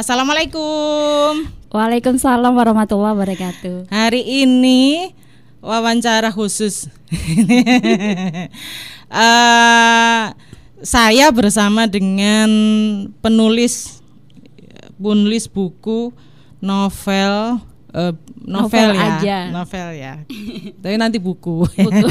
Assalamualaikum. Waalaikumsalam warahmatullahi wabarakatuh. Hari ini wawancara khusus. uh, saya bersama dengan penulis penulis buku novel uh, novel, novel ya, aja. novel ya. Tapi nanti buku.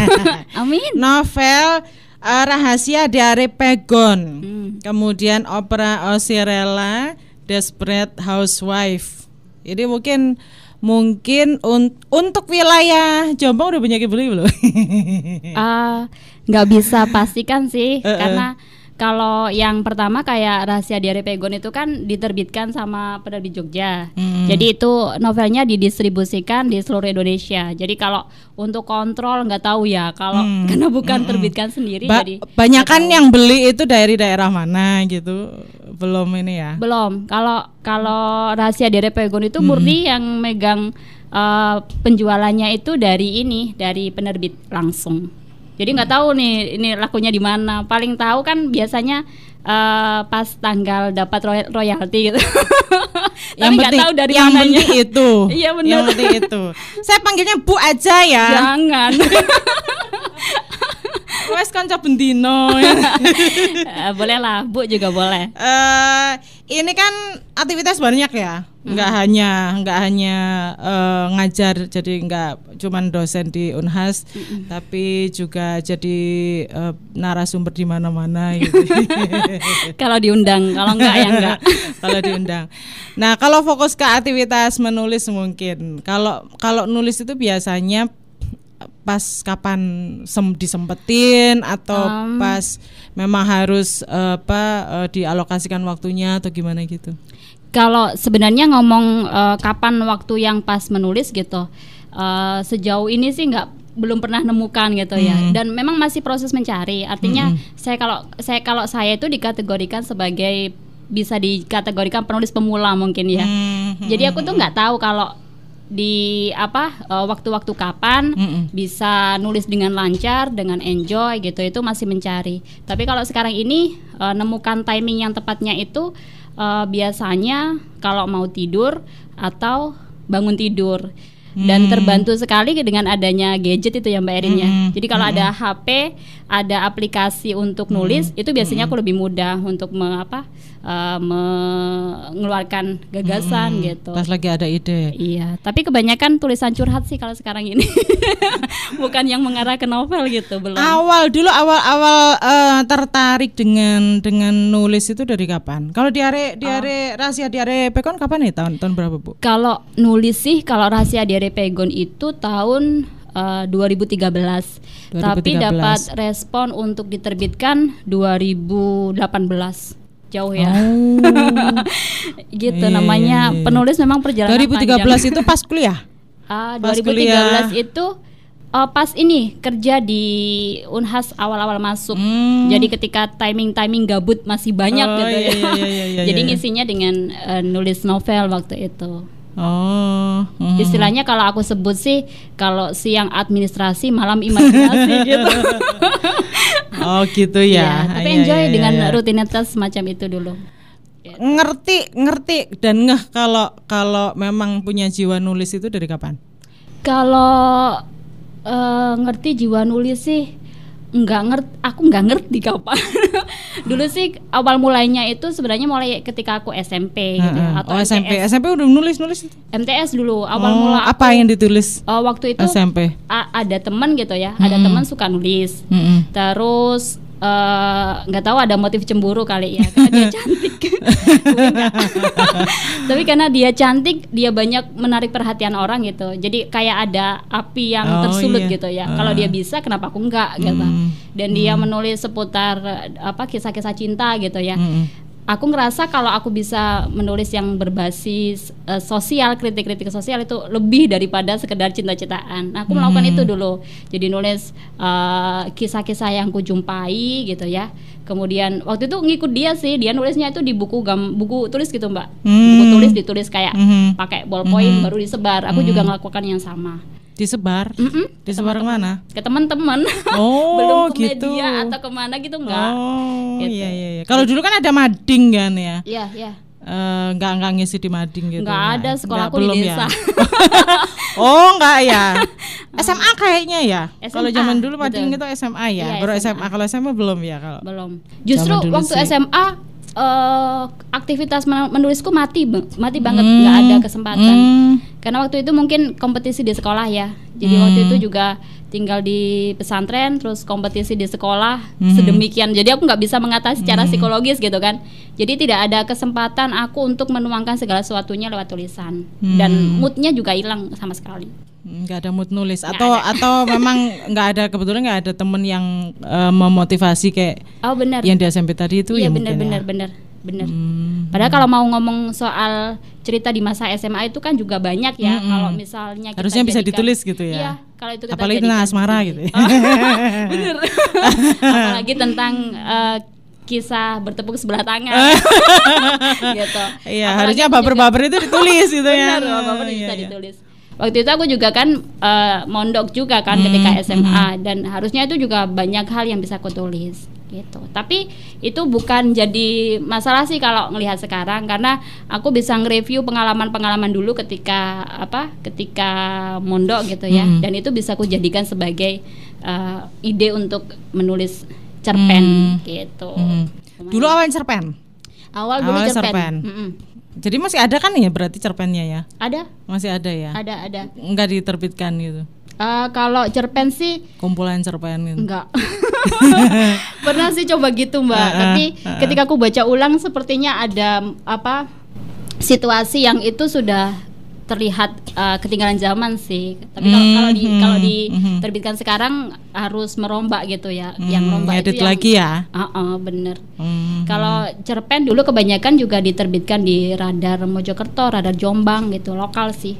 Amin. Novel uh, rahasia dari Pegon. Hmm. Kemudian opera Osirella Desperate Housewife. Jadi mungkin mungkin un untuk wilayah Jombang udah banyak yang beli belum? uh, nggak bisa pastikan sih uh -uh. karena kalau yang pertama kayak rahasia dari Pegon itu kan diterbitkan sama penerbit Jogja. Hmm. Jadi itu novelnya didistribusikan di seluruh Indonesia. Jadi kalau untuk kontrol nggak tahu ya kalau hmm. karena bukan hmm. terbitkan sendiri. Ba jadi banyakan yang beli itu dari daerah mana gitu? belum ini ya belum kalau kalau rahasia dari Pegon itu murni hmm. yang megang uh, penjualannya itu dari ini dari penerbit langsung jadi nggak tahu nih ini lakunya di mana paling tahu kan biasanya uh, pas tanggal dapat roy royalti gitu yang tapi nggak tahu dari yang mananya. penting itu iya benar yang penting itu saya panggilnya bu aja ya jangan Wes kanca bendino. Ya. Eh, boleh lah, Bu juga boleh. Uh, ini kan aktivitas banyak ya. Enggak hmm. hanya enggak hanya uh, ngajar jadi enggak cuman dosen di Unhas, hmm. tapi juga jadi uh, narasumber di mana-mana gitu. kalau diundang, kalau enggak ya enggak. kalau diundang. Nah, kalau fokus ke aktivitas menulis mungkin. Kalau kalau nulis itu biasanya pas kapan sem disempetin atau um, pas memang harus uh, apa uh, dialokasikan waktunya atau gimana gitu? Kalau sebenarnya ngomong uh, kapan waktu yang pas menulis gitu, uh, sejauh ini sih nggak belum pernah nemukan gitu ya hmm. dan memang masih proses mencari artinya hmm. saya kalau saya kalau saya itu dikategorikan sebagai bisa dikategorikan penulis pemula mungkin ya. Mm hmm, Jadi aku tuh nggak tahu kalau di apa eh, waktu-waktu kapan mm -mm. bisa nulis dengan lancar dengan enjoy gitu itu masih mencari tapi kalau sekarang ini uh, nemukan timing yang tepatnya itu uh, biasanya kalau mau tidur atau bangun tidur dan hmm. terbantu sekali dengan adanya gadget itu yang Mbak Erinnya Hmm. Jadi kalau hmm. ada HP, ada aplikasi untuk nulis, hmm. itu biasanya hmm. aku lebih mudah untuk mengapa uh, mengeluarkan gagasan hmm, gitu. Pas lagi ada ide. Iya, tapi kebanyakan tulisan curhat sih kalau sekarang ini. Bukan yang mengarah ke novel gitu, belum. Awal dulu awal-awal uh, eh, tertarik dengan dengan nulis itu dari kapan? Kalau diare diare oh. rahasia diare Pegon kapan nih tahun tahun berapa, Bu? Kalau nulis sih kalau rahasia diare Pegon itu tahun uh, 2013. 2013. Tapi dapat respon untuk diterbitkan 2018 jauh ya. Oh. gitu iya, namanya iya, iya. penulis memang perjalanan 2013 panjang. itu pas kuliah. Ah, pas 2013 kuliah. itu uh, pas ini kerja di Unhas awal-awal masuk. Hmm. Jadi ketika timing-timing gabut masih banyak oh, gitu iya, ya. Iya, iya, iya, iya, Jadi iya. ngisinya dengan uh, nulis novel waktu itu. Oh. -huh. Hmm. Istilahnya kalau aku sebut sih kalau siang administrasi, malam imajinasi gitu. Oh gitu ya. ya tapi iya, enjoy ya, dengan ya. rutinitas semacam itu dulu. Iya. Ngerti, ngerti dan ngeh kalau kalau memang punya jiwa nulis itu dari kapan? Kalau uh, ngerti jiwa nulis sih nggak ngerti aku nggak ngerti kapan dulu sih awal mulainya itu sebenarnya mulai ketika aku SMP gitu hmm, atau oh, MTS. SMP SMP udah nulis nulis MTS dulu awal oh, mula apa yang ditulis uh, waktu itu SMP a- ada teman gitu ya hmm. ada teman suka nulis hmm. terus Eh, nggak uh, tahu ada motif cemburu kali ya karena dia cantik tapi karena dia cantik dia banyak menarik perhatian orang gitu jadi kayak ada api yang oh, tersulut iya. gitu ya uh. kalau dia bisa kenapa aku enggak gitu hmm. dan mm. dia hmm. menulis seputar eh, apa kisah-kisah cinta gitu ya mm aku ngerasa kalau aku bisa menulis yang berbasis uh, sosial kritik-kritik sosial itu lebih daripada sekedar cinta-cintaan. Nah, aku melakukan hmm. itu dulu. Jadi nulis eh, kisah-kisah uh, yang kujumpai, gitu ya. Kemudian waktu itu ngikut dia sih, dia nulisnya itu di buku gam buku tulis gitu, Mbak. Hmm. Buku mm. tulis ditulis kayak hmm. pakai ballpoint hmm. baru disebar. Aku hmm. juga melakukan yang sama disebar mm -hmm. disebar ke mana ke teman-teman oh belum ke gitu. media atau kemana gitu enggak oh gitu. iya iya, iya. kalau dulu kan ada mading kan ya iya iya Uh, enggak ngisi di mading gitu Enggak ada sekolah aku belum di desa ya. oh enggak ya SMA ah. kayaknya ya kalau zaman dulu mading betul. itu SMA ya, ya baru SMA, SMA. kalau SMA belum ya kalau belum justru waktu sih. SMA uh, eh, aktivitas menulisku mati mati banget hmm. nggak hmm. ada kesempatan hmm karena waktu itu mungkin kompetisi di sekolah ya jadi hmm. waktu itu hmm. juga tinggal di pesantren terus kompetisi di sekolah hmm. sedemikian jadi aku nggak bisa mengatasi secara hmm. psikologis gitu kan jadi tidak ada kesempatan aku untuk menuangkan segala sesuatunya lewat tulisan hmm. dan moodnya juga hilang sama sekali hmm, nggak ada mood nulis atau ada. atau memang nggak ada kebetulan nggak ada temen yang uh, memotivasi kayak oh bener. yang di SMP tadi itu iya, ya benar ya? benar bener benar benar hmm. padahal kalau mau ngomong soal cerita di masa SMA itu kan juga banyak ya. -hmm. Kalau misalnya kita harusnya jadikan, bisa ditulis gitu ya. Iya, kalau itu kita apalagi jadikan, tentang asmara gitu. Ya. Oh, bener. apalagi tentang uh, kisah bertepuk sebelah tangan gitu. Iya, harusnya baper-baper itu ditulis gitu ya. Benar, baper iya, bisa iya, ditulis. Waktu itu aku juga kan uh, mondok juga kan hmm, ketika SMA hmm. dan harusnya itu juga banyak hal yang bisa aku tulis gitu. Tapi itu bukan jadi masalah sih kalau ngelihat sekarang karena aku bisa nge-review pengalaman-pengalaman dulu ketika apa? ketika mondok gitu ya. Hmm. Dan itu bisa aku jadikan sebagai uh, ide untuk menulis cerpen hmm. gitu. Hmm. Dulu awal cerpen. Awal dulu cerpen. cerpen. Jadi masih ada kan ya berarti cerpennya ya? Ada. Masih ada ya? Ada, ada. Enggak diterbitkan gitu. Uh, kalau cerpen sih kumpulan cerpen gitu. enggak pernah sih coba gitu mbak uh, uh, tapi uh, ketika aku baca ulang sepertinya ada mm, apa situasi yang itu sudah terlihat uh, ketinggalan zaman sih. Tapi kalau mm, kalau di hmm, kalau diterbitkan hmm. mm, sekarang harus merombak gitu ya. Mm, yang merombak edit itu yang, lagi ya. Uh -uh, bener. Mm, kalau cerpen dulu kebanyakan juga diterbitkan di Radar Mojokerto, Radar Jombang gitu, lokal sih.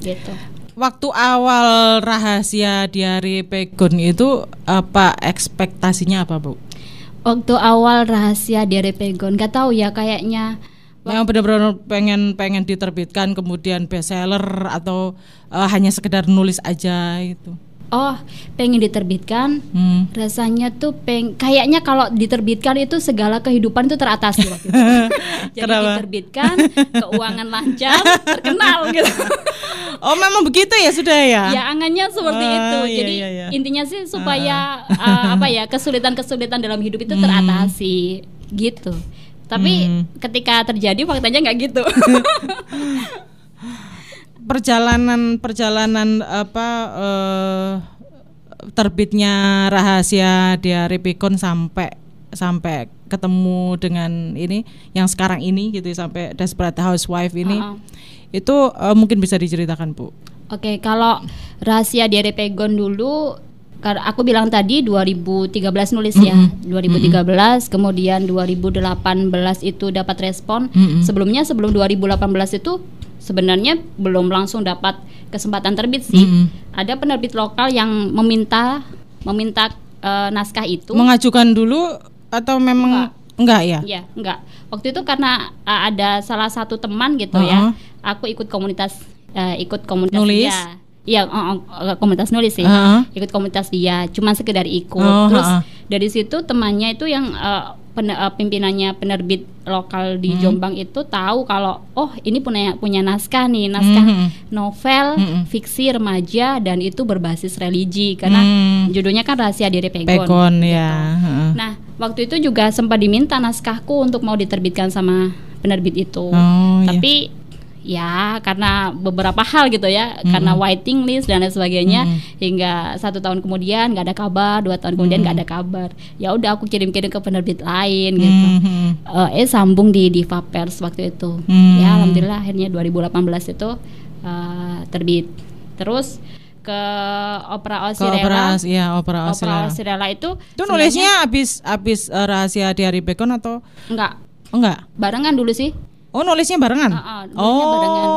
Gitu waktu awal rahasia diare pegon itu apa ekspektasinya apa bu? Waktu awal rahasia diare pegon gak tahu ya kayaknya yang benar-benar pengen pengen diterbitkan kemudian bestseller atau uh, hanya sekedar nulis aja itu oh pengen diterbitkan hmm. rasanya tuh peng kayaknya kalau diterbitkan itu segala kehidupan itu teratasi waktu itu jadi Kenapa? diterbitkan keuangan lancar terkenal gitu oh memang begitu ya sudah ya ya angannya seperti oh, itu iya, jadi iya, iya. intinya sih supaya uh. Uh, apa ya kesulitan kesulitan dalam hidup itu hmm. teratasi gitu tapi hmm. ketika terjadi faktanya nggak gitu perjalanan perjalanan apa uh, terbitnya rahasia diare Pikun sampai sampai ketemu dengan ini yang sekarang ini gitu ya, sampai Desperate Housewife ini uh -uh. itu uh, mungkin bisa diceritakan Bu. Oke, okay, kalau rahasia diare Pegon dulu karena aku bilang tadi 2013 nulis mm -hmm. ya 2013 mm -hmm. kemudian 2018 itu dapat respon mm -hmm. sebelumnya sebelum 2018 itu sebenarnya belum langsung dapat kesempatan terbit sih. Mm. Ada penerbit lokal yang meminta meminta uh, naskah itu. Mengajukan dulu atau memang enggak, enggak ya? Iya, enggak. Waktu itu karena uh, ada salah satu teman gitu uh -huh. ya. Uh-uh. Aku ikut komunitas uh, ikut komunitas nulis. dia. Iya, uh, komunitas nulis sih. Uh -huh. Ikut komunitas dia, cuma sekedar ikut. Uh oh, -huh. Terus uh-uh. dari situ temannya itu yang uh, pen, uh, eh, pimpinannya penerbit lokal di hmm. Jombang itu tahu kalau oh ini punya punya naskah nih naskah hmm. novel hmm. fiksi remaja dan itu berbasis religi karena hmm. judulnya kan rahasia diri Pegon. Pegon gitu. ya. Nah waktu itu juga sempat diminta naskahku untuk mau diterbitkan sama penerbit itu oh, iya. tapi iya ya karena beberapa hal gitu ya hmm. karena waiting list dan lain sebagainya hmm. hingga satu tahun kemudian nggak ada kabar dua tahun kemudian nggak hmm. ada kabar ya udah aku kirim kirim ke penerbit lain gitu hmm. uh, eh sambung di Diva Pers waktu itu hmm. ya mm-hmm. alhamdulillah akhirnya 2018 itu uh, terbit terus ke opera Osirela. opera, ya, opera Osirela. Opera Osirela itu itu nulisnya habis habis eh, rahasia di hari Bacon atau enggak? Oh, enggak. Barengan dulu sih. Oh nulisnya barengan? Uh, uh, nulisnya oh. barengan.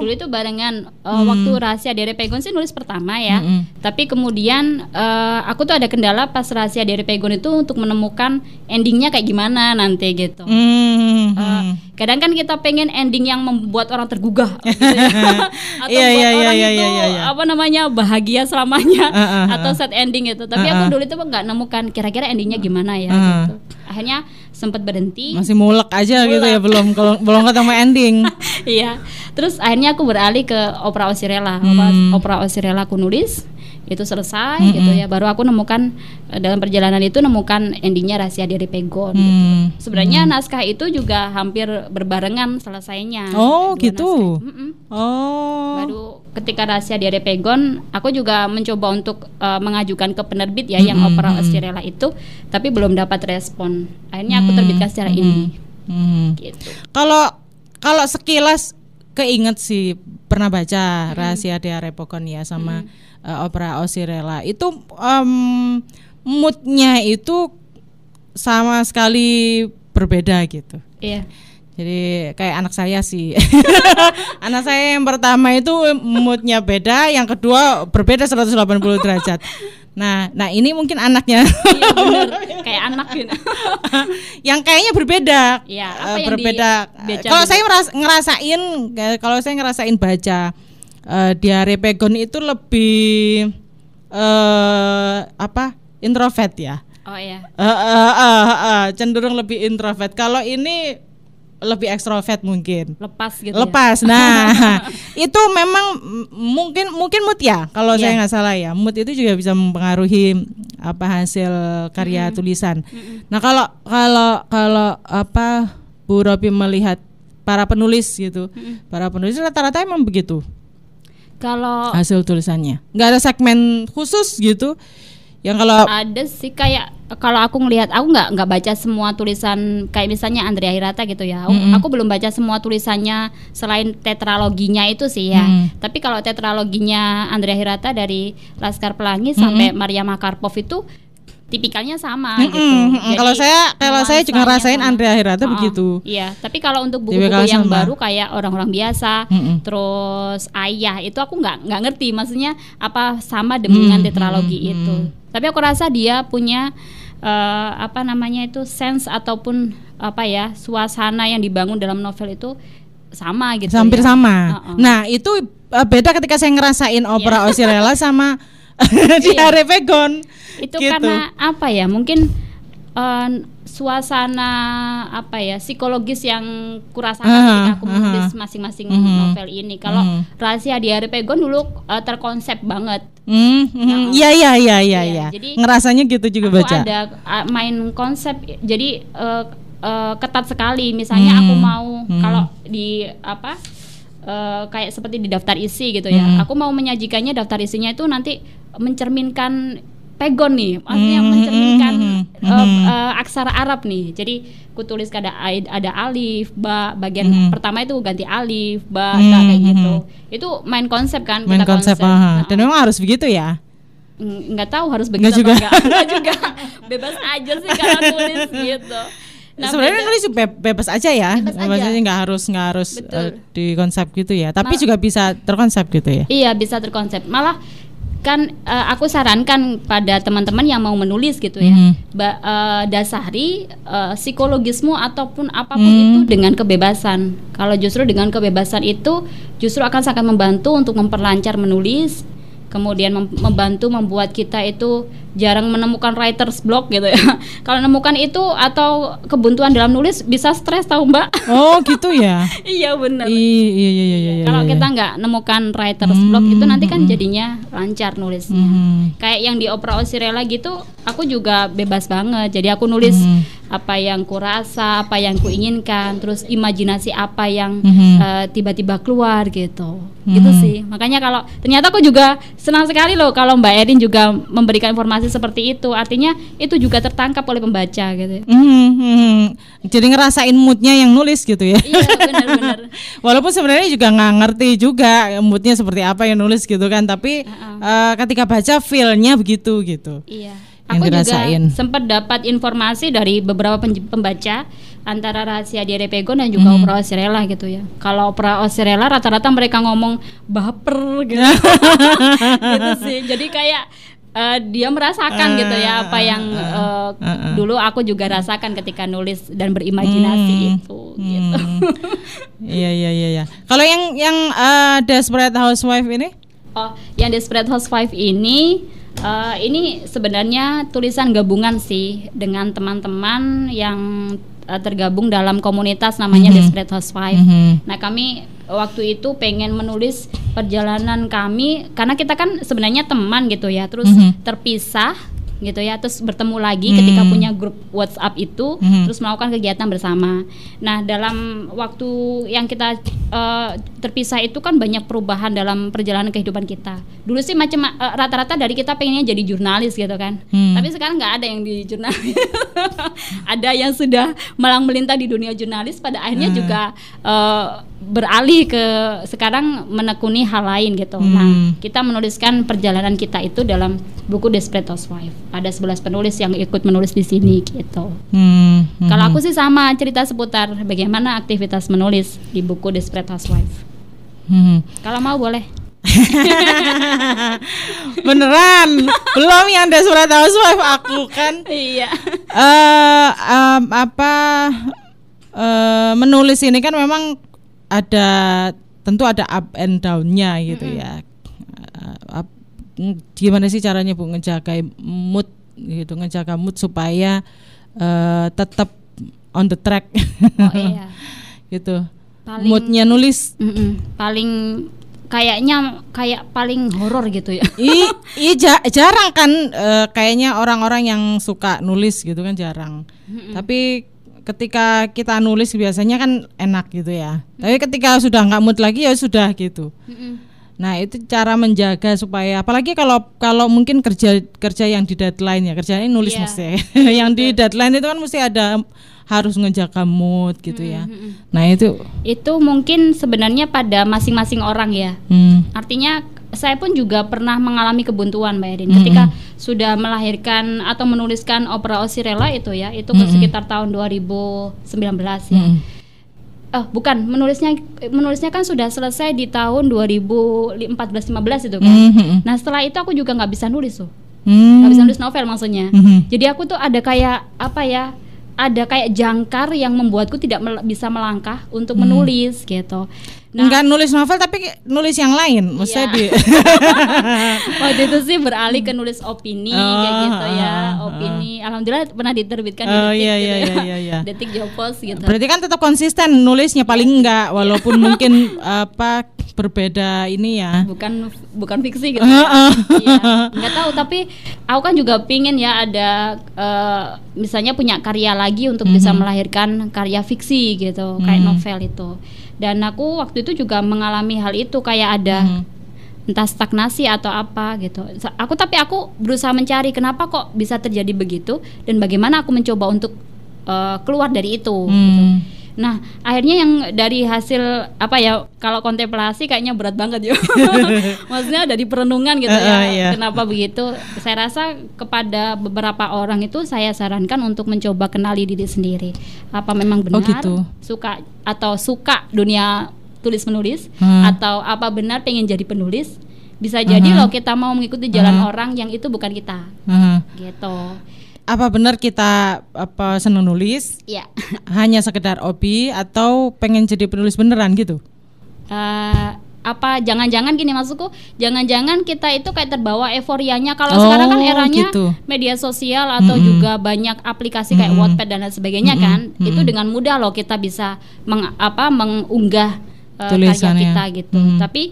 Dulu itu barengan. Uh, hmm. Waktu rahasia dari Pegon sih nulis pertama ya. Hmm. hmm. Tapi kemudian uh, aku tuh ada kendala pas rahasia dari Pegon itu untuk menemukan endingnya kayak gimana nanti gitu. Hmm. Uh, kadang kan kita pengen ending yang membuat orang tergugah, gitu ya. Iya, atau yeah, yeah, orang yeah, itu yeah, yeah. apa namanya bahagia selamanya, uh, uh, uh, atau set ending gitu. Tapi uh, uh. aku dulu itu nggak nemukan kira-kira endingnya gimana ya. uh. Gitu. Akhirnya sempat berhenti masih mulek aja mulek. gitu ya belum belum ketemu ending iya terus akhirnya aku beralih ke opera Osirela hmm. opera Osirela aku nulis itu selesai mm -hmm. gitu ya baru aku nemukan eh, dalam perjalanan itu nemukan endingnya rahasia dari Pegon mm. gitu. sebenarnya mm. naskah itu juga hampir berbarengan selesainya oh gitu mm -mm. oh baru ketika rahasia dari Pegon aku juga mencoba untuk uh, mengajukan ke penerbit ya -hmm. yang opera Cirella itu tapi belum dapat respon akhirnya aku terbitkan secara mm -hmm. ini mm. gitu kalau kalau sekilas keinget sih pernah baca hmm. rahasia dari Pegon ya sama hmm uh, opera Osirela itu um, moodnya itu sama sekali berbeda gitu. Iya. Jadi kayak anak saya sih. anak saya yang pertama itu moodnya beda, yang kedua berbeda 180 derajat. Nah, nah ini mungkin anaknya. iya benar, kayak anak gitu. yang kayaknya berbeda. Iya, apa eh, yang berbeda. Kalau saya ngerasain eh, kalau saya ngerasain baca uh, diare pegon itu lebih uh, apa introvert ya oh iya uh, uh, uh, uh, cenderung lebih introvert kalau ini lebih ekstrovert mungkin lepas gitu ya? lepas ya? nah itu memang mungkin mungkin mood ya kalau yeah. saya nggak salah ya mood itu juga bisa mempengaruhi apa hasil karya -hmm. tulisan -hmm. nah kalau kalau kalau apa Bu Robi melihat para penulis gitu -hmm. para penulis rata-rata emang begitu kalau hasil tulisannya nggak ada segmen khusus gitu yang kalau ada sih kayak kalau aku ngelihat aku nggak nggak baca semua tulisan kayak misalnya Andrea Hirata gitu ya aku, mm -hmm. aku belum baca semua tulisannya selain tetraloginya itu sih ya mm. tapi kalau tetraloginya Andrea Hirata dari Laskar Pelangi mm -hmm. sampai Maria Makarpov itu tipikalnya sama mm -mm, gitu. mm Kalau saya kalau saya juga rasain Andre Hirata oh, ah, begitu. Iya, tapi kalau untuk buku-buku yang sama. baru kayak orang-orang biasa, mm -mm. terus ayah itu aku nggak nggak ngerti maksudnya apa sama dengan mm-hmm. tetralogi mm-hmm. itu. Tapi aku rasa dia punya uh, apa namanya itu sense ataupun apa ya suasana yang dibangun dalam novel itu sama gitu. Hampir ya. sama. Uh-uh. Nah, itu eh, beda ketika saya ngerasain opera yeah. Osirella sama di iya. area Pegon. Itu gitu. karena apa ya? Mungkin uh, suasana apa ya psikologis yang kurasakan uh, ketika aku menulis masing-masing uh, novel ini. Kalau uh, rahasia di area Pegon dulu uh, terkonsep banget. Mhm, iya, iya, iya iya iya iya. Jadi ngerasanya gitu juga aku baca. Ada main konsep. Jadi uh, uh, ketat sekali. Misalnya hmm. aku mau hmm. kalau di apa Eh, kayak seperti di daftar isi gitu ya. Hmm. Aku mau menyajikannya daftar isinya itu nanti mencerminkan pegon nih, maksudnya hmm. hmm mencerminkan hmm. Uh, uh, aksara Arab nih. Jadi kutulis tulis ada ada alif, ba, bagian hmm. pertama itu ganti alif, ba, hmm. kayak gitu. Itu main konsep kan? Main konsep, konsep. Nah, dan memang harus begitu ya nggak tahu harus begitu nggak juga. Enggak. enggak juga bebas aja sih kalau tulis gitu nah, sebenarnya kan itu be bebas aja ya bebas aja nggak harus nggak harus eh, Betul. uh, di konsep gitu ya tapi Mal juga bisa terkonsep gitu ya iya bisa terkonsep malah kan uh, aku sarankan pada teman-teman yang mau menulis gitu ya mm. uh, dasari uh, psikologismu ataupun apapun mm. itu dengan kebebasan kalau justru dengan kebebasan itu justru akan sangat membantu untuk memperlancar menulis kemudian mem membantu membuat kita itu jarang menemukan writer's block gitu ya. Kalau menemukan itu atau kebuntuan dalam nulis bisa stres tahu Mbak. Oh gitu ya. iya benar. Iya iya iya iya. Kalau iya, kita iya. nggak nemukan writer's hmm, block itu nanti kan hmm. hmm, hmm. jadinya lancar nulisnya. Hmm, hmm. Kayak yang di Opera Osirela gitu, aku juga bebas banget. Jadi aku nulis hmm. apa yang kurasa, apa yang kuinginkan, terus imajinasi apa yang eh, tiba-tiba hmm. uh, keluar gitu. Hmm. Gitu sih. Makanya kalau ternyata aku juga senang sekali loh kalau Mbak Erin juga memberikan informasi informasi seperti itu artinya itu juga tertangkap oleh pembaca gitu mm hmm. jadi ngerasain moodnya yang nulis gitu ya iya benar-benar walaupun sebenarnya juga nggak ngerti juga moodnya seperti apa yang nulis gitu kan tapi uh -uh. Uh, ketika baca feelnya begitu gitu iya aku dirasain. juga sempat dapat informasi dari beberapa pembaca antara rahasia di Repegon dan juga mm -hmm. opera Osirela gitu ya. Kalau opera Osirela rata-rata mereka ngomong baper gitu. gitu sih. Jadi kayak uh, dia merasakan uh, gitu ya apa ah, yang uh, uh, dulu aku juga rasakan ketika nulis dan berimajinasi hmm, itu gitu. hmm. gitu. iya iya iya iya. Kalau yang yang uh, Desperate Housewife ini? Oh, yang Desperate Housewife ini Uh, ini sebenarnya tulisan gabungan sih dengan teman-teman yang uh, tergabung dalam komunitas namanya mm -hmm. Desperate Housewife. Mm -hmm. Nah, kami waktu itu pengen menulis perjalanan kami karena kita kan sebenarnya teman gitu ya, terus mm -hmm. terpisah gitu ya terus bertemu lagi hmm. ketika punya grup WhatsApp itu hmm. terus melakukan kegiatan bersama nah dalam waktu yang kita uh, terpisah itu kan banyak perubahan dalam perjalanan kehidupan kita dulu sih macam uh, rata-rata dari kita pengennya jadi jurnalis gitu kan hmm. tapi sekarang nggak ada yang di jurnalis ada yang sudah malang melintah di dunia jurnalis pada akhirnya hmm. juga uh, beralih ke sekarang menekuni hal lain gitu. Nah, hmm. Nah, kita menuliskan perjalanan kita itu dalam buku Desperate Housewife. Ada 11 penulis yang ikut menulis di sini gitu. Hmm. Hmm. Kalau aku sih sama cerita seputar bagaimana aktivitas menulis di buku Desperate Housewife. Hmm. Kalau mau boleh. Beneran belum yang Desperate Housewife aku kan. Iya. Eh uh, um, apa uh, menulis ini kan memang ada tentu ada up and downnya gitu ya. eh, mm -hmm. ya. Up, gimana sih caranya Bu ngejaga mood gitu, ngejaga mood supaya uh, eh, tetap on the track. Oh iya. gitu. Paling, Moodnya nulis. Mm -mm, paling kayaknya kayak paling horor gitu ya. Iya ja, jarang kan uh, kayaknya orang-orang yang suka nulis gitu kan jarang. mm -mm. Tapi ketika kita nulis biasanya kan enak gitu ya. Hmm. Tapi ketika sudah nggak mood lagi ya sudah gitu. Hmm. Nah, itu cara menjaga supaya apalagi kalau kalau mungkin kerja kerja yang di deadline ya, kerjanya nulis yeah. mesti. yang di deadline itu kan mesti ada harus ngejaga mood gitu ya. -hmm. Nah, itu itu mungkin sebenarnya pada masing-masing orang ya. Hmm. Artinya saya pun juga pernah mengalami kebuntuan Mbak Erin mm -hmm. ketika sudah melahirkan atau menuliskan opera Osirela itu ya itu mm -hmm. sekitar tahun 2019 ya. Mm -hmm. Oh, bukan menulisnya menulisnya kan sudah selesai di tahun 2014 15 itu kan. Mm -hmm. Nah, setelah itu aku juga nggak bisa nulis tuh. Hmm. Gak bisa nulis novel maksudnya. Hmm. Jadi aku tuh ada kayak apa ya? Ada kayak jangkar yang membuatku tidak mel bisa melangkah untuk hmm. menulis gitu. Nah, Enggak nulis novel tapi nulis yang lain, maksudnya iya. di Waktu itu sih beralih ke nulis opini oh, kayak gitu ya, ah, ah. opini. Oh. Alhamdulillah pernah diterbitkan oh, di Detik iya, iya, gitu iya, ya. iya, iya. iya. Detik Jopos gitu. Berarti kan tetap konsisten nulisnya paling enggak walaupun mungkin apa berbeda ini ya bukan bukan fiksi gitu uh, nggak tahu tapi aku kan juga pingin ya ada uh, misalnya punya karya lagi untuk mm -hmm. bisa melahirkan karya fiksi gitu mm. kayak mhm. novel itu dan aku waktu itu juga mengalami hal itu kayak ada hmm. entah stagnasi atau apa gitu aku tapi aku berusaha mencari kenapa kok bisa terjadi begitu dan bagaimana aku mencoba untuk uh, keluar dari itu gitu. hmm. gitu Nah, akhirnya yang dari hasil apa ya kalau kontemplasi kayaknya berat banget ya. Maksudnya dari perenungan gitu uh, ya. Uh, iya. Kenapa begitu? Saya rasa kepada beberapa orang itu saya sarankan untuk mencoba kenali diri sendiri. Apa memang oh, benar oh gitu. suka atau suka dunia tulis menulis hmm. atau apa benar pengen jadi penulis? Bisa jadi uh hmm. -huh. loh kita mau mengikuti jalan uh hmm. -huh. orang yang itu bukan kita. Uh hmm. -huh. Gitu apa benar kita apa senang nulis? Iya. Hanya sekedar hobi atau pengen jadi penulis beneran gitu? Uh, apa jangan-jangan gini maksudku jangan-jangan kita itu kayak terbawa euforianya kalau oh, sekarang kan oh, eranya gitu. media sosial atau mm -hmm. juga banyak aplikasi kayak mm -hmm. Wattpad dan lain sebagainya mm -hmm. kan mm -hmm. itu dengan mudah loh kita bisa meng, apa mengunggah uh, karya kita gitu mm -hmm. tapi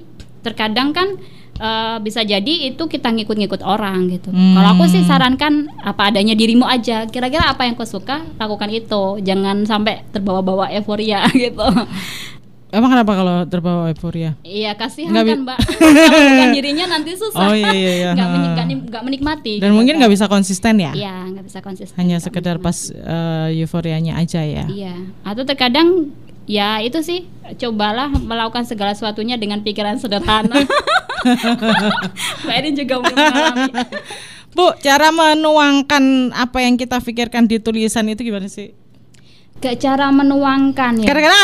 terkadang kan uh, bisa jadi itu kita ngikut-ngikut orang gitu. Hmm. Kalau aku sih hmm. sarankan apa adanya dirimu aja. Kira-kira apa yang kau suka, lakukan itu. Jangan sampai terbawa-bawa euforia gitu. Emang kenapa kalau terbawa euforia? Iya kasihan kan mbak, kalau bukan dirinya nanti susah. Oh iya iya. iya. gak, menikmati. Dan gitu, mungkin kan. nggak kan? bisa konsisten ya? Iya nggak bisa konsisten. Hanya sekedar menikmati. pas uh, euforianya aja ya. Iya. Atau terkadang ya itu sih cobalah melakukan segala sesuatunya dengan pikiran sederhana Mbak Erin juga mengalami Bu cara menuangkan apa yang kita pikirkan di tulisan itu gimana sih Gak cara menuangkan ya karena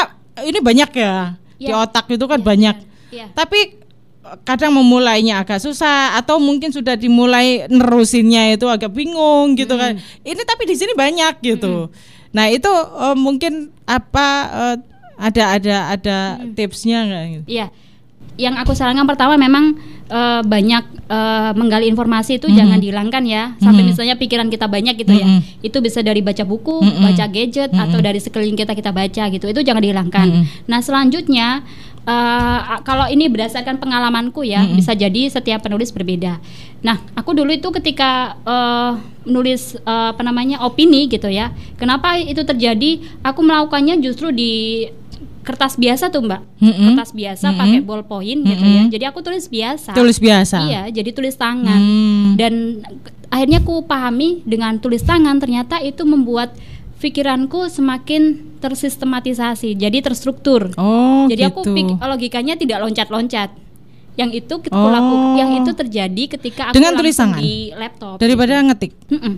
ini banyak ya, ya. di otak itu kan ya, banyak ya. ya. tapi eh, kadang memulainya agak susah atau mungkin sudah dimulai nerusinnya itu agak bingung gitu hmm. kan ini tapi di sini banyak gitu hmm Nah itu uh, mungkin apa uh, ada ada ada hmm. tipsnya nggak? Gitu? Iya, yang aku sarankan pertama memang uh, banyak uh, menggali informasi itu mm -hmm. jangan dihilangkan ya. Sampai mm -hmm. misalnya pikiran kita banyak gitu mm -hmm. ya, itu bisa dari baca buku, mm -hmm. baca gadget mm -hmm. atau dari sekeliling kita kita baca gitu. Itu jangan dihilangkan. Mm -hmm. Nah selanjutnya uh, kalau ini berdasarkan pengalamanku ya, mm -hmm. bisa jadi setiap penulis berbeda. Nah, aku dulu itu ketika uh, menulis uh, apa namanya opini gitu ya, kenapa itu terjadi? Aku melakukannya justru di kertas biasa tuh mbak, mm -hmm. kertas biasa mm -hmm. pakai ballpoint mm -hmm. gitu ya. Jadi aku tulis biasa. Tulis biasa. Iya, jadi tulis tangan. Mm. Dan akhirnya aku pahami dengan tulis tangan ternyata itu membuat pikiranku semakin tersistematisasi, jadi terstruktur. Oh, jadi gitu. aku pik oh, logikanya tidak loncat-loncat. Yang itu kita oh. laku, yang itu terjadi ketika aku dengan tulis di laptop daripada gitu. ngetik. Mm -mm.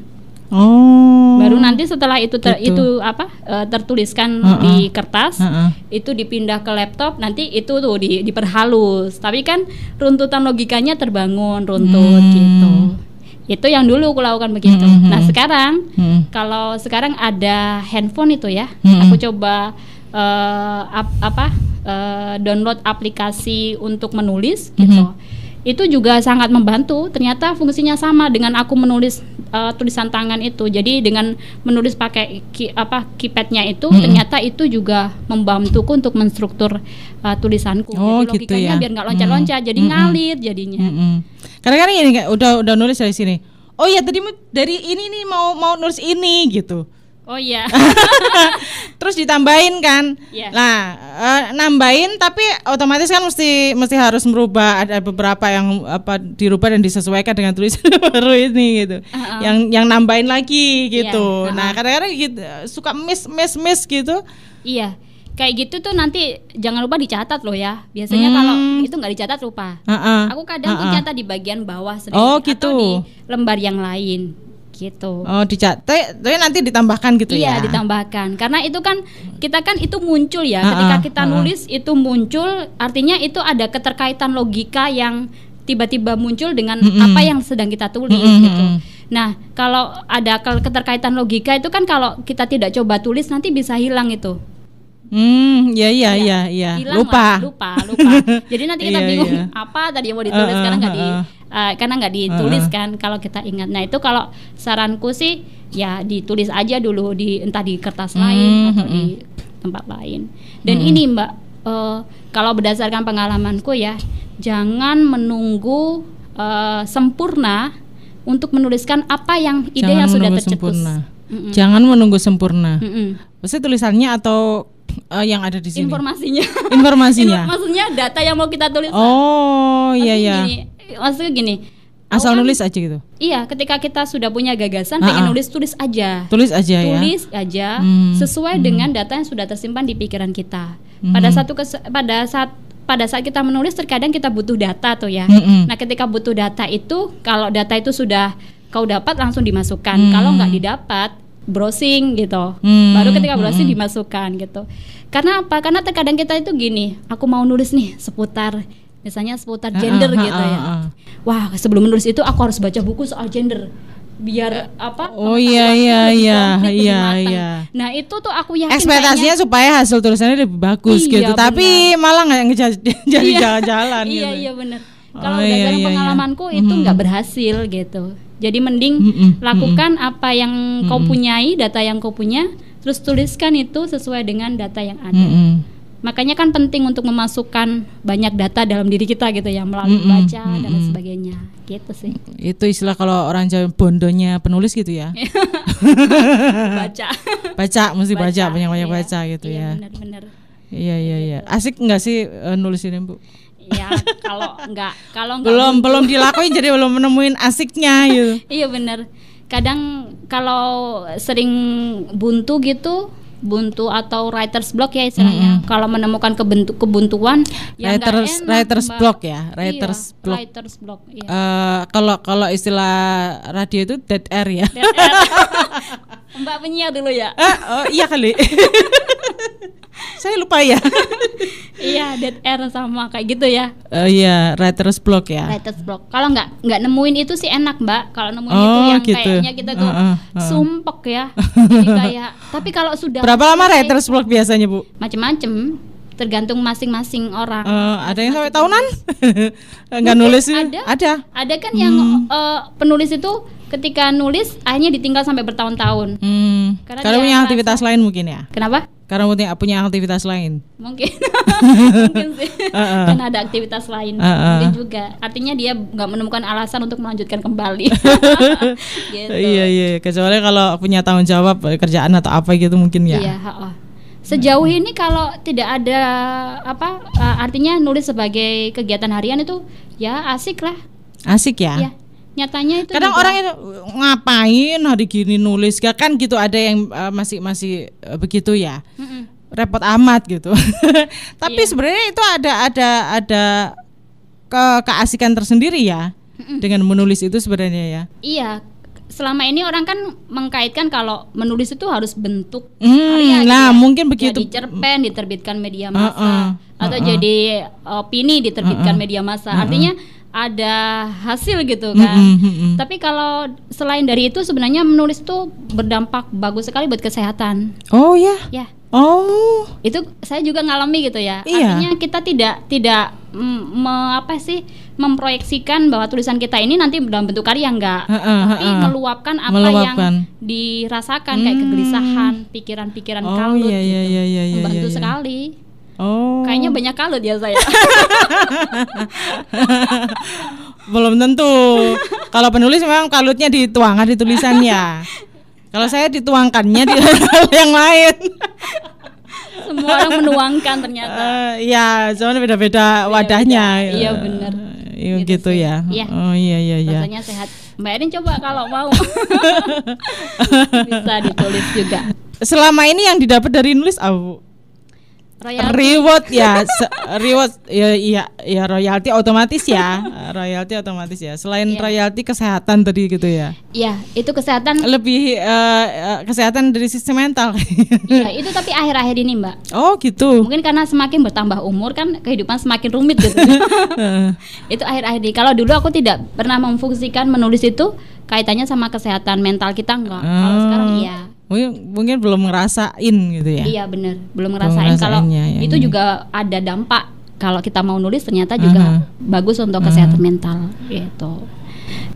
Oh. Baru nanti setelah itu ter, gitu. itu apa uh, tertuliskan uh -uh. di kertas, uh -uh. itu dipindah ke laptop, nanti itu tuh di, diperhalus. Tapi kan runtutan logikanya terbangun, runtut hmm. gitu itu yang dulu aku lakukan begitu mm -hmm. nah sekarang mm -hmm. kalau sekarang ada handphone itu ya mm -hmm. aku coba uh, ap, apa uh, download aplikasi untuk menulis mm -hmm. gitu mm-hmm itu juga sangat membantu. Ternyata fungsinya sama dengan aku menulis uh, tulisan tangan itu. Jadi dengan menulis pakai ki, apa keypadnya itu, hmm. ternyata itu juga membantuku untuk menstruktur uh, tulisanku. Oh, jadi gitu logikanya ya. biar nggak loncat-loncat, hmm. jadi hmm. ngalir jadinya. Hmm. Kadang-kadang ini udah udah nulis dari sini. Oh iya tadi dari ini nih mau mau nulis ini gitu Oh iya. Terus ditambahin kan. Yeah. Iya. Nah, eh, uh, nambahin tapi otomatis kan mesti mesti harus merubah ada beberapa yang apa dirubah dan disesuaikan dengan tulisan baru ini gitu. Uh -uh. Yang yang nambahin lagi gitu. Yeah. Iya. Uh -uh. Nah, kadang-kadang gitu suka miss miss miss gitu. Iya. Yeah kayak gitu tuh nanti jangan lupa dicatat loh ya. Biasanya hmm. kalau itu nggak dicatat lupa. Uh -uh. Aku kadang uh -uh. tuh catat di bagian bawah sedikit oh, gitu. atau di lembar yang lain gitu. Oh, dicatat, tapi nanti ditambahkan gitu iya, ya. Iya, ditambahkan. Karena itu kan kita kan itu muncul ya. uh Ketika kita uh-uh. nulis itu muncul, artinya itu ada keterkaitan logika yang tiba-tiba muncul dengan mm -hmm. apa yang sedang kita tulis mm -hmm. gitu. Nah, kalau ada keterkaitan logika itu kan kalau kita tidak coba tulis nanti bisa hilang itu. Hmm, ya ya ya ya. Lupa. lupa, lupa. Jadi nanti kita yeah, bingung yeah. apa tadi yang mau ditulis uh, uh, karena nggak di uh, karena nggak ditulis uh -huh. kan kalau kita ingat. Nah itu kalau saranku sih ya ditulis aja dulu di entah di kertas hmm, lain atau hmm, di hmm. tempat lain. Dan hmm. ini Mbak, uh, kalau berdasarkan pengalamanku ya, jangan menunggu uh, sempurna untuk menuliskan apa yang ide jangan yang sudah tercetus. Mm -mm. Jangan menunggu sempurna. Mm -mm. Maksudnya tulisannya atau uh, yang ada di sini? Informasinya. Informasinya. Maksudnya data yang mau kita tulis. Oh iya iya maksudnya gini asal kan, nulis aja gitu iya ketika kita sudah punya gagasan pengen ah, ah. nulis tulis aja tulis aja ya? tulis ya? aja hmm. sesuai hmm. dengan data yang sudah tersimpan di pikiran kita hmm. pada satu kes, pada saat pada saat kita menulis terkadang kita butuh data tuh ya hmm, hmm. nah ketika butuh data itu kalau data itu sudah kau dapat langsung dimasukkan hmm. kalau nggak didapat browsing gitu hmm. baru ketika hmm, browsing hmm. dimasukkan gitu karena apa karena terkadang kita itu gini aku mau nulis nih seputar misalnya seputar ah, gender uh, gitu Uh, ya. uh. Wah, sebelum menulis itu aku harus baca buku soal gender biar apa? Oh iya iya iya iya iya. Nah, itu tuh aku yakin ekspektasinya supaya hasil tulisannya lebih bagus iya, gitu. Bener. Tapi malah nggak jadi iya. jalan-jalan iya, gitu. Iya oh, iya benar. Kalau oh, iya, dari iya, pengalamanku iya. itu nggak berhasil gitu. Jadi mending mm -mm, lakukan mm -mm. apa yang kau punyai, data yang kau punya, terus tuliskan itu sesuai dengan data yang ada. Makanya kan penting untuk memasukkan banyak data dalam diri kita gitu ya melalui mm -mm, baca mm -mm. dan sebagainya. Gitu sih. Itu istilah kalau orang Jawa bondonya penulis gitu ya. baca. baca mesti baca, baca banyak-banyak iya, baca gitu iya, ya. Benar-benar. Iya iya gitu. iya. Asik nggak sih uh, nulis ini, Bu? ya kalau nggak kalau enggak belum belum dilakuin jadi belum menemuin asiknya gitu iya benar kadang kalau sering buntu gitu buntu atau writer's block ya istilahnya. Mm -hmm. Kalau menemukan kebentuk kebuntuan ya writers enak, writers block ya, iya, writers iya, block. Writers block iya. uh, kalau kalau istilah radio itu dead air ya. Dead air. mbak penyiar dulu ya. Uh, oh iya kali. saya lupa ya. iya, dead air sama kayak gitu ya. Oh uh, iya, writer's block ya. Writer's block. Kalau nggak nggak nemuin itu sih enak, Mbak. Kalau nemuin oh, itu yang gitu. kayaknya kita tuh uh, uh, uh. sumpek ya. Jadi kayak tapi kalau sudah Berapa lama writer's block biasanya, Bu? Macam-macam tergantung masing-masing orang. Uh, ada yang sampai tahunan? nggak nulis ada, ada. Ada kan hmm. yang uh, eh, penulis itu ketika nulis akhirnya ditinggal sampai bertahun-tahun. Hmm. Karena, Karena punya aktivitas lain mungkin ya. Kenapa? Karena punya punya aktivitas lain. Mungkin. mungkin sih. Uh -uh. Karena ada aktivitas lain. Uh -uh. Mungkin juga. Artinya dia nggak menemukan alasan untuk melanjutkan kembali. gitu. Iya iya. Kecuali kalau punya tanggung jawab kerjaan atau apa gitu mungkin ya. Iya. Oh. Sejauh nah. ini kalau tidak ada apa eh, artinya nulis sebagai kegiatan harian itu ya asik lah. Asik ya. Iya nyatanya itu kadang juga. orang itu ngapain hari gini nulis gak kan gitu ada yang uh, masih masih uh, begitu ya mm -mm. repot amat gitu tapi yeah. sebenarnya itu ada ada ada ke keasikan tersendiri ya mm dengan menulis itu sebenarnya ya iya selama ini orang kan mengkaitkan kalau menulis itu harus bentuk mm, karya gitu nah gitu. mungkin begitu jadi cerpen diterbitkan media massa uh, uh, atau uh, uh. jadi eh, opini diterbitkan uh, uh. media massa uh, uh. artinya uh ada hasil gitu kan. Mm -hmm, Tapi kalau selain dari itu sebenarnya menulis tuh berdampak bagus sekali buat kesehatan. Oh ya. Yeah. Ya. Yeah. Oh. Itu saya juga ngalami gitu ya. Iya. Artinya kita tidak tidak mm, me, apa sih memproyeksikan bahwa tulisan kita ini nanti dalam bentuk karya enggak, uh, uh, uh, tapi meluapkan apa meluapkan. yang dirasakan hmm. kayak kegelisahan, hmm. pikiran-pikiran oh, kalut iya, iya, gitu. Iya, iya, iya, iya Membantu iya, iya. sekali. Oh. Kayaknya banyak kalut ya saya. Belum tentu. Kalau penulis memang kalutnya dituangkan di tulisannya. Kalau saya dituangkannya di yang lain. Semua orang menuangkan ternyata. Uh, ya, cuman beda-beda wadahnya. Iya benar. Eh, iya gitu, gitu ya. Iya. Oh iya iya iya. Rasanya sehat. Mbak Erin coba kalau mau bisa ditulis juga. Selama ini yang didapat dari nulis apa? royalty. reward ya reward ya ya, ya royalti otomatis ya royalti otomatis ya selain yeah. royalty kesehatan tadi gitu ya Ya, yeah, itu kesehatan lebih uh, kesehatan dari sistem mental iya yeah, itu tapi akhir-akhir ini mbak oh gitu mungkin karena semakin bertambah umur kan kehidupan semakin rumit gitu itu akhir-akhir ini kalau dulu aku tidak pernah memfungsikan menulis itu kaitannya sama kesehatan mental kita enggak hmm. kalau oh. sekarang iya mungkin mungkin belum ngerasain gitu ya iya bener belum ngerasain belum kalau ya, itu ya. juga ada dampak kalau kita mau nulis ternyata juga uh -huh. bagus untuk kesehatan uh -huh. mental gitu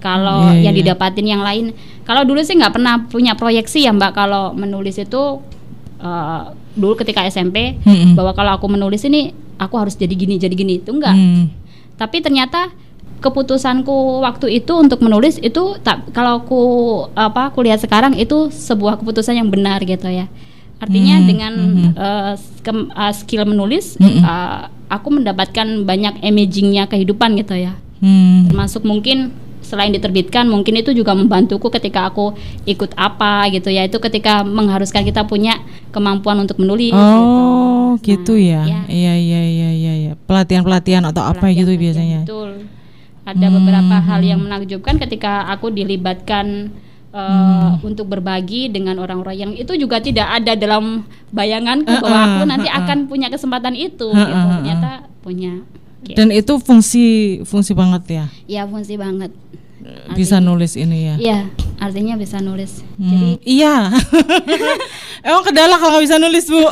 kalau yeah, iya, yang yeah. didapatin yang lain kalau dulu sih nggak pernah punya proyeksi ya mbak kalau menulis itu uh, dulu ketika SMP mm -hmm. bahwa kalau aku menulis ini aku harus jadi gini jadi gini itu enggak mm. tapi ternyata keputusanku waktu itu untuk menulis itu tak kalau aku apa aku lihat sekarang itu sebuah keputusan yang benar gitu ya artinya hmm, dengan hmm. Uh, uh, skill menulis hmm. uh, aku mendapatkan banyak imagingnya kehidupan gitu ya hmm. termasuk mungkin selain diterbitkan mungkin itu juga membantuku ketika aku ikut apa gitu ya itu ketika mengharuskan kita punya kemampuan untuk menulis gitu. oh gitu, gitu ya iya iya iya iya ya. pelatihan pelatihan atau pelatihan apa gitu biasanya betul ada hmm. beberapa hal yang hmm. menakjubkan ketika aku dilibatkan uh, hmm. untuk berbagi dengan orang-orang yang itu juga tidak ada dalam bayanganku uh, bahwa aku nanti uh, uh. akan punya kesempatan itu uh, uh, gitu. ternyata punya gitu. dan itu fungsi fungsi banget ya ya fungsi banget eh, artinya, bisa nulis ini ya iya artinya bisa nulis hmm, jadi iya emang kedala kalau bisa nulis bu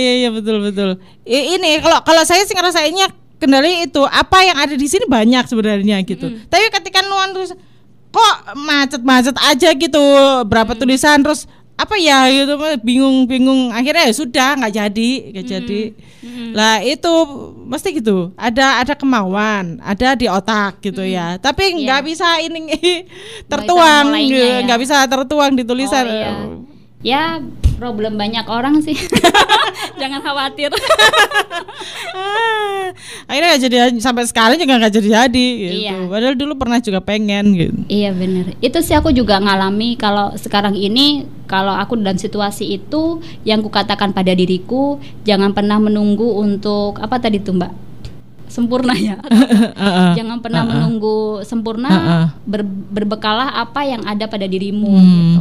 iya iya betul betul ini kalau kalau saya sih ngerasainnya kendali itu apa yang ada di sini banyak sebenarnya gitu. Mm -hmm. Tapi ketika nuan terus kok macet-macet aja gitu berapa mm -hmm. tulisan terus apa ya gitu bingung-bingung akhirnya ya sudah nggak jadi nggak mm -hmm. jadi mm -hmm. lah itu pasti gitu ada ada kemauan ada di otak gitu mm -hmm. ya tapi nggak yeah. bisa ini tertuang nggak ya. bisa tertuang di tulisan oh, iya ya problem banyak orang sih jangan khawatir akhirnya gak jadi sampai sekarang juga nggak jadi jadi gitu iya. padahal dulu pernah juga pengen gitu iya benar. itu sih aku juga ngalami kalau sekarang ini kalau aku dalam situasi itu yang kukatakan pada diriku jangan pernah menunggu untuk apa tadi tuh mbak sempurna ya. Jangan pernah menunggu sempurna, ber, berbekalah apa yang ada pada dirimu hmm. gitu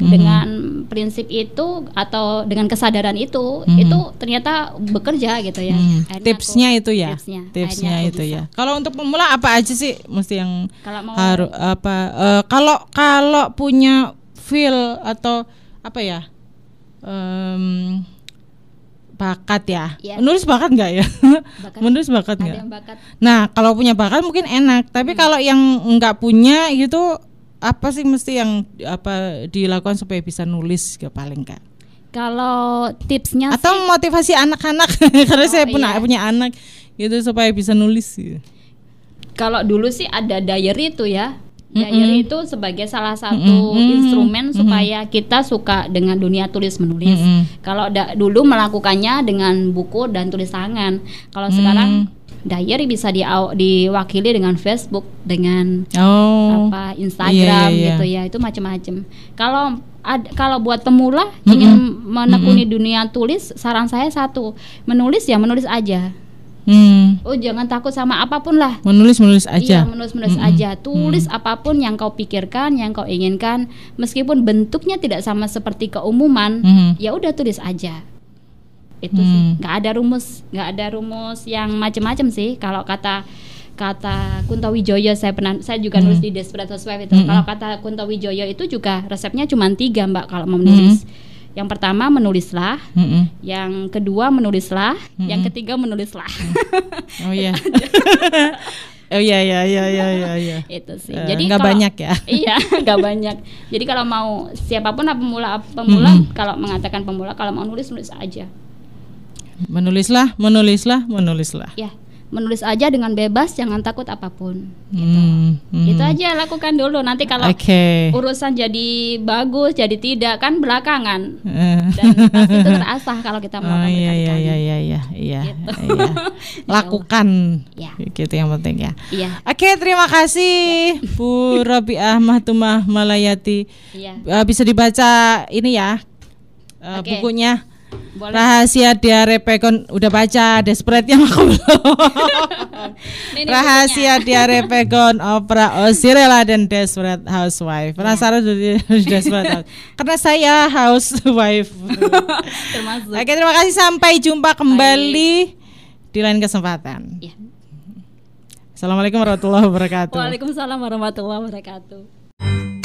hmm. dengan prinsip itu atau dengan kesadaran itu hmm. itu ternyata bekerja gitu ya hmm. tipsnya itu ya tipsnya, tipsnya itu ya? bisa. ya kalau untuk pemula apa aja sih mesti yang harus apa uh, kalau kalau punya feel atau apa ya um, bakat ya. yes. Iya. Menulis bakat nggak ya? Menulis bakat nggak? Nah, kalau punya bakat mungkin enak, tapi hmm. kalau yang nggak punya gitu apa sih mesti yang apa dilakukan supaya bisa nulis ke paling kan? Kalau tipsnya atau sih, motivasi anak-anak karena oh, saya punya iya. punya anak gitu supaya bisa nulis. Gitu. Kalau dulu sih ada diary itu ya. Diary mm -hmm. itu sebagai salah satu mm -hmm. instrumen mm -hmm. supaya kita suka dengan dunia tulis menulis. Mm -hmm. Kalau dulu melakukannya dengan buku dan tulis tangan, kalau mm -hmm. sekarang diary bisa di, diwakili dengan Facebook dengan oh, apa iya, Instagram yeah, yeah, gitu ya itu macam-macam kalau ad, kalau buat pemula mm-hmm. ingin menekuni mm-hmm. dunia tulis saran saya satu menulis ya menulis aja Mm. Oh jangan takut sama apapun lah. Menulis menulis iya, aja. Iya menulis menulis hmm. aja. Tulis hmm. apapun yang kau pikirkan, yang kau inginkan, meskipun bentuknya tidak sama seperti keumuman, hmm. ya udah tulis aja itu hmm. sih nggak ada rumus nggak ada rumus yang macam-macam sih kalau kata kata Kunto Wijoyo saya pernah saya juga nulis hmm. di Desperate Housewife itu hmm. kalau kata Kunto Wijoyo itu juga resepnya cuma tiga mbak kalau mau menulis hmm. Yang pertama menulislah, mm yang kedua menulislah, mm yang ketiga menulislah. Hmm. Oh iya. Oh iya, iya iya iya iya iya. itu sih. Eh, Jadi nggak banyak ya. Iya, nggak banyak. Jadi kalau mau siapapun pemula pemula -hmm. kalau mengatakan pemula kalau mau nulis nulis aja. Menulislah, menulislah, menulislah. Ya, menulis aja dengan bebas, jangan takut apapun. Gitu. Hmm, hmm. Itu aja lakukan dulu. Nanti kalau okay. urusan jadi bagus, jadi tidak kan belakangan. Eh. Dan pasti itu terasa kalau kita melakukan oh, iya, iya, iya, iya, iya, iya, gitu. iya. Ya lakukan. ya. Gitu yang penting ya. Iya. Oke, okay, terima kasih ya. Bu Ahmad Tumah Malayati. Iya. Eh, bisa dibaca ini ya uh, eh, okay. bukunya. Boleh. Rahasia diare pegon udah baca desperate yang aku Rahasia diare pegon opera osirela dan Desperate Housewife. Penasaran iya. yeah. dari Desperate House. Karena saya housewife. Termasuk. Oke, terima kasih sampai jumpa kembali Bye. di lain kesempatan. Yeah. Assalamualaikum warahmatullahi wabarakatuh. Waalaikumsalam warahmatullahi wabarakatuh.